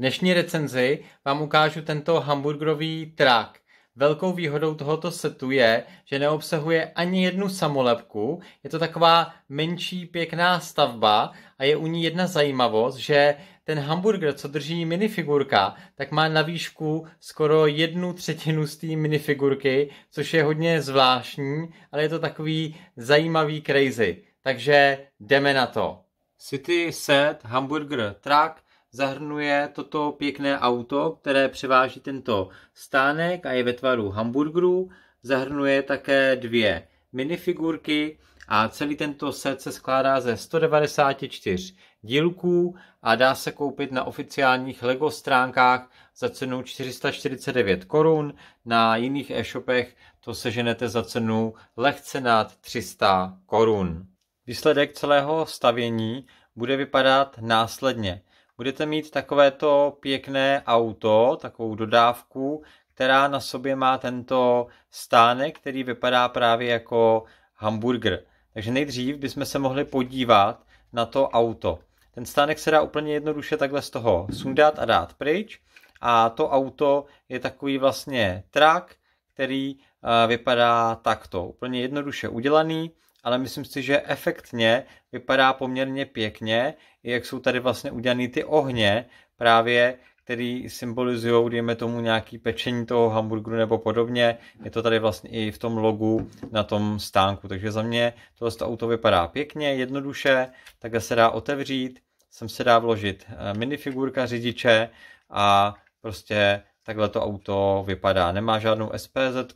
dnešní recenzi vám ukážu tento hamburgerový trak. Velkou výhodou tohoto setu je, že neobsahuje ani jednu samolepku, je to taková menší pěkná stavba a je u ní jedna zajímavost, že ten hamburger, co drží minifigurka, tak má na výšku skoro jednu třetinu z té minifigurky, což je hodně zvláštní, ale je to takový zajímavý crazy. Takže jdeme na to. City Set Hamburger Truck zahrnuje toto pěkné auto, které převáží tento stánek a je ve tvaru hamburgerů. Zahrnuje také dvě minifigurky a celý tento set se skládá ze 194 dílků a dá se koupit na oficiálních LEGO stránkách za cenu 449 korun, na jiných e-shopech to seženete za cenu lehce nad 300 korun. Výsledek celého stavění bude vypadat následně budete mít takovéto pěkné auto, takovou dodávku, která na sobě má tento stánek, který vypadá právě jako hamburger. Takže nejdřív bychom se mohli podívat na to auto. Ten stánek se dá úplně jednoduše takhle z toho sundat a dát pryč. A to auto je takový vlastně trak, který eh, vypadá takto. Úplně jednoduše udělaný ale myslím si, že efektně vypadá poměrně pěkně, jak jsou tady vlastně udělané ty ohně, právě který symbolizují, dejme tomu, nějaký pečení toho hamburgeru nebo podobně. Je to tady vlastně i v tom logu na tom stánku. Takže za mě tohle auto vypadá pěkně, jednoduše, tak se dá otevřít, sem se dá vložit eh, minifigurka řidiče a prostě takhle to auto vypadá. Nemá žádnou SPZ,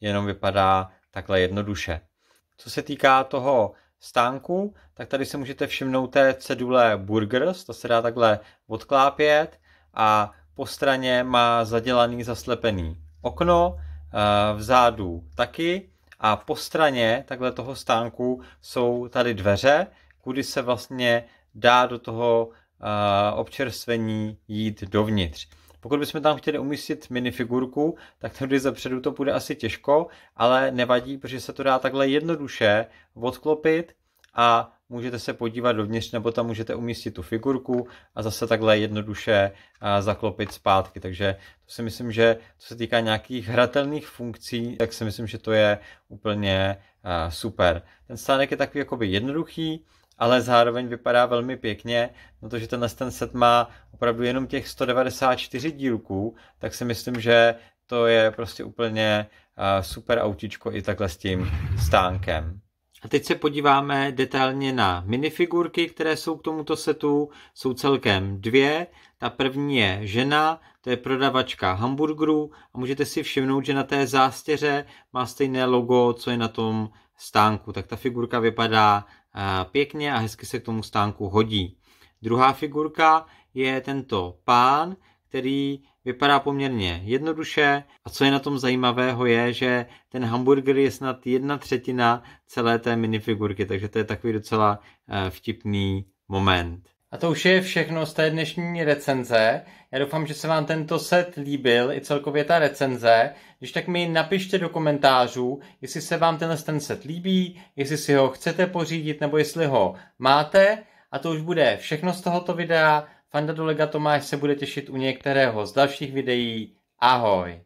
jenom vypadá takhle jednoduše. Co se týká toho stánku, tak tady si můžete všimnout té cedule Burgers, to se dá takhle odklápět a po straně má zadělaný zaslepený okno, eh, vzadu taky a po straně takhle toho stánku jsou tady dveře, kudy se vlastně dá do toho eh, občerstvení jít dovnitř. Pokud bychom tam chtěli umístit minifigurku, tak tady zepředu to bude asi těžko, ale nevadí, protože se to dá takhle jednoduše odklopit a můžete se podívat dovnitř, nebo tam můžete umístit tu figurku a zase takhle jednoduše zaklopit zpátky. Takže to si myslím, že co se týká nějakých hratelných funkcí, tak si myslím, že to je úplně super. Ten stánek je takový jakoby jednoduchý, ale zároveň vypadá velmi pěkně, protože tenhle ten set má opravdu jenom těch 194 dílků, tak si myslím, že to je prostě úplně uh, super autičko i takhle s tím stánkem. A teď se podíváme detailně na minifigurky, které jsou k tomuto setu. Jsou celkem dvě. Ta první je žena, to je prodavačka hamburgerů a můžete si všimnout, že na té zástěře má stejné logo, co je na tom stánku. Tak ta figurka vypadá eh, pěkně a hezky se k tomu stánku hodí. Druhá figurka je tento pán, který vypadá poměrně jednoduše a co je na tom zajímavého je, že ten hamburger je snad jedna třetina celé té minifigurky, takže to je takový docela eh, vtipný moment. A to už je všechno z té dnešní recenze. Já doufám, že se vám tento set líbil i celkově ta recenze. Když tak mi napište do komentářů, jestli se vám tenhle ten set líbí, jestli si ho chcete pořídit nebo jestli ho máte. A to už bude všechno z tohoto videa. Fanda Dolega Tomáš se bude těšit u některého z dalších videí. Ahoj!